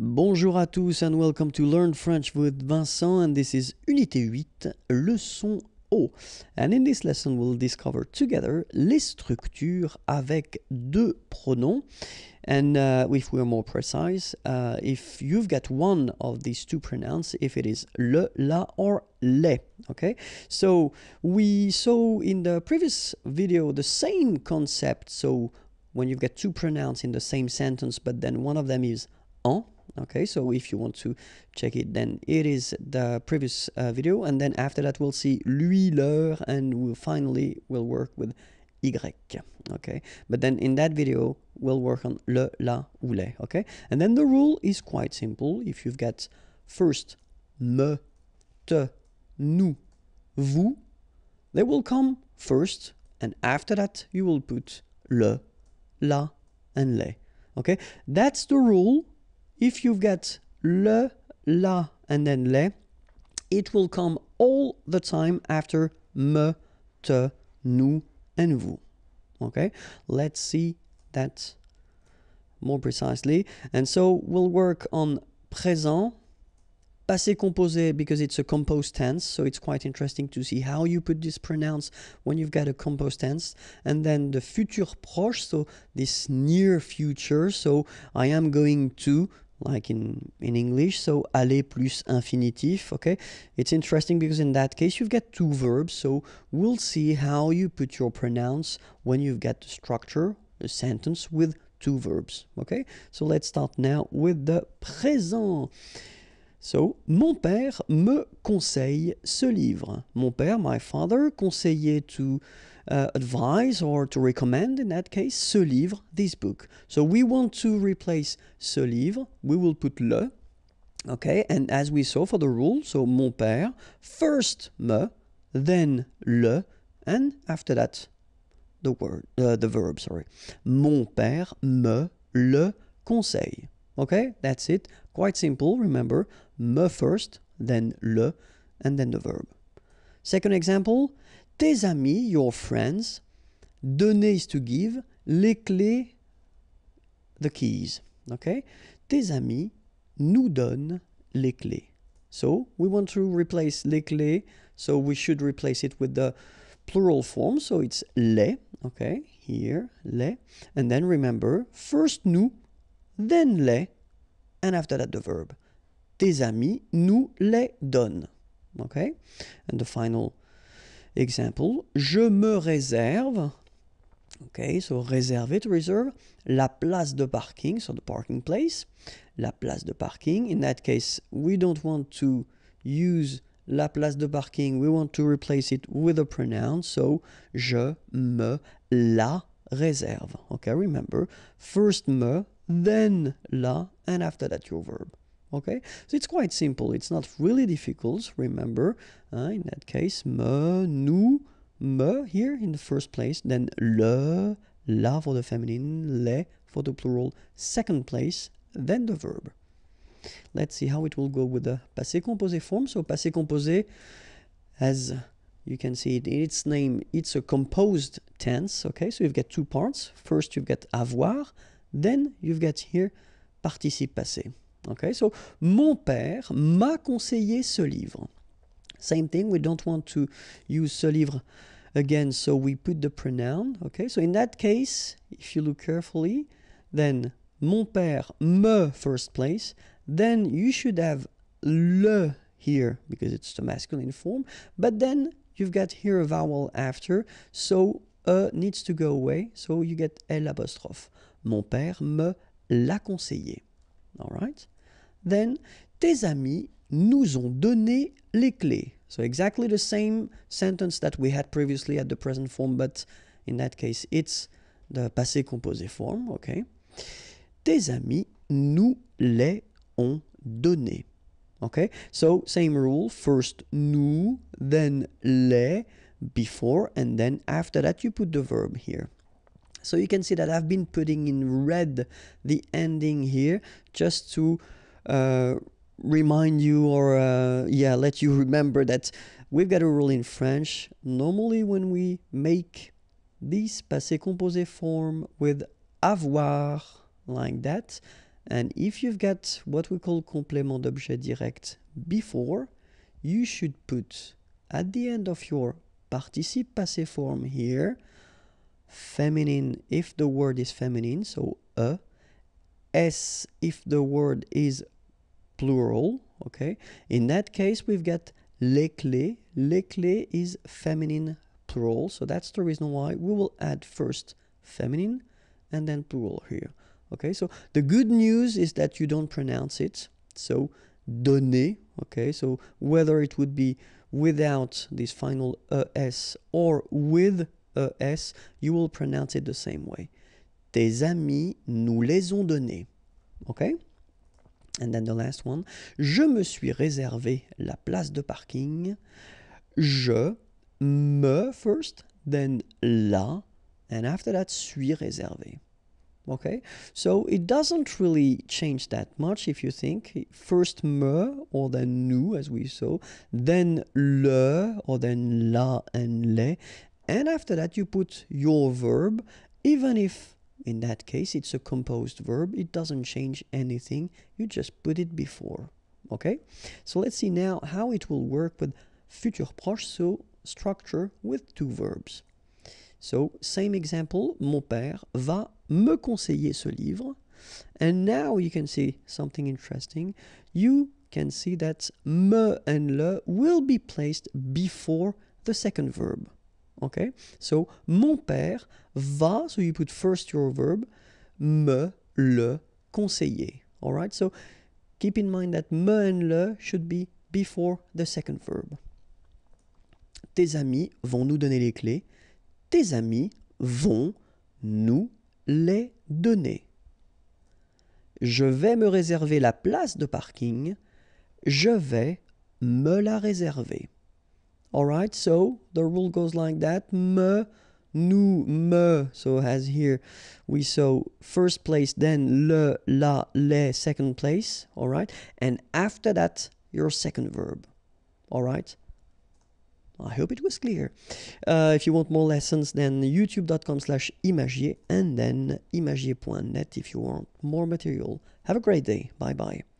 Bonjour à tous and welcome to Learn French with Vincent and this is Unité 8, leçon O. And in this lesson we'll discover together les structures avec deux pronoms. And uh, if we're more precise, uh, if you've got one of these two pronouns, if it is le, la, or le, okay? So we saw in the previous video the same concept. So when you've got two pronouns in the same sentence, but then one of them is en, okay so if you want to check it then it is the previous uh, video and then after that we'll see lui leur and we'll finally we'll work with y okay but then in that video we'll work on le la ou les okay and then the rule is quite simple if you've got first me te nous vous they will come first and after that you will put le la and les okay that's the rule if you've got le, la, and then le, it will come all the time after me, te, nous, and vous. Okay, let's see that more precisely. And so we'll work on présent, passé composé because it's a composed tense, so it's quite interesting to see how you put this pronounce when you've got a composed tense. And then the futur proche, so this near future, so I am going to, like in, in English. So aller plus infinitif, okay? It's interesting because in that case you've got two verbs, so we'll see how you put your pronouns when you've got the structure, a sentence with two verbs, okay? So let's start now with the présent. So, mon père me conseille ce livre. Mon père, my father, conseillait to uh, advise or to recommend, in that case, ce livre, this book. So we want to replace ce livre. We will put le. Okay, and as we saw for the rule, so mon père, first me, then le, and after that, the word, uh, the verb, sorry. Mon père me le conseille. Okay, that's it. Quite simple, remember me first, then le, and then the verb. Second example, tes amis, your friends, donner is to give, les clés, the keys. Okay? Tes amis nous donnent les clés. So we want to replace les clés, so we should replace it with the plural form, so it's les, okay, here, les. And then remember, first nous, then les, and after that the verb. tes amis nous les donnent. OK? And the final example, je me réserve, OK, so réserver it, reserve, la place de parking, so the parking place, la place de parking. In that case, we don't want to use la place de parking, we want to replace it with a pronoun, so je me la réserve. Ok. remember, first me, then la, and after that your verb. okay so it's quite simple it's not really difficult remember uh, in that case me nous me here in the first place then le la for the feminine le for the plural second place then the verb let's see how it will go with the passé composé form so passé composé as you can see it in its name it's a composed tense okay so you've got two parts first you've got avoir then you've got here participe passé Okay, so mon père m'a conseillé ce livre. Same thing, we don't want to use ce livre again, so we put the pronoun. Okay, so in that case, if you look carefully, then mon père me first place, then you should have le here because it's the masculine form, but then you've got here a vowel after, so e needs to go away, so you get l apostrophe. Mon père me l'a conseillé. All right? then tes amis nous ont donné les clés. So exactly the same sentence that we had previously at the present form, but in that case it's the passé composé form, okay? Tes amis nous les ont donné. Okay? So same rule, first nous, then les before and then after that you put the verb here. So you can see that I've been putting in red the ending here just to uh, remind you or uh, yeah let you remember that we've got a rule in French. Normally, when we make this passé composé form with avoir like that, and if you've got what we call complément d'objet direct before, you should put at the end of your participe passé form here feminine if the word is feminine, so a, uh, s if the word is plural, okay? In that case, we've got les clés. Les clés is feminine plural, so that's the reason why we will add first feminine and then plural here. Okay, so the good news is that you don't pronounce it. So donné, okay, so whether it would be without this final es or with es, you will pronounce it the same way. Tes amis nous les ont donnés. Okay? And then the last one, je me suis réservé la place de parking. Je me first, then la, and after that, suis réservé. Okay, so it doesn't really change that much if you think. First me or then nous, as we saw, then le or then la and les, and after that you put your verb, even if in that case, it's a composed verb. It doesn't change anything. You just put it before. Okay? So let's see now how it will work with future proche so structure with two verbs. So, same example, mon père va me conseiller ce livre. And now you can see something interesting. You can see that me and le will be placed before the second verb. Okay? So, mon père va, so you put first your verb, me, le, conseiller. right. So, keep in mind that me and le should be before the second verb. Tes amis vont nous donner les clés. Tes amis vont nous les donner. Je vais me réserver la place de parking. Je vais me la réserver. All right, so the rule goes like that. Me, nu, me. So as here, we saw first place, then le, la, les, second place. All right, and after that, your second verb. All right. I hope it was clear. Uh, if you want more lessons, then youtube.com slash imagier and then imagier.net if you want more material. Have a great day. Bye bye.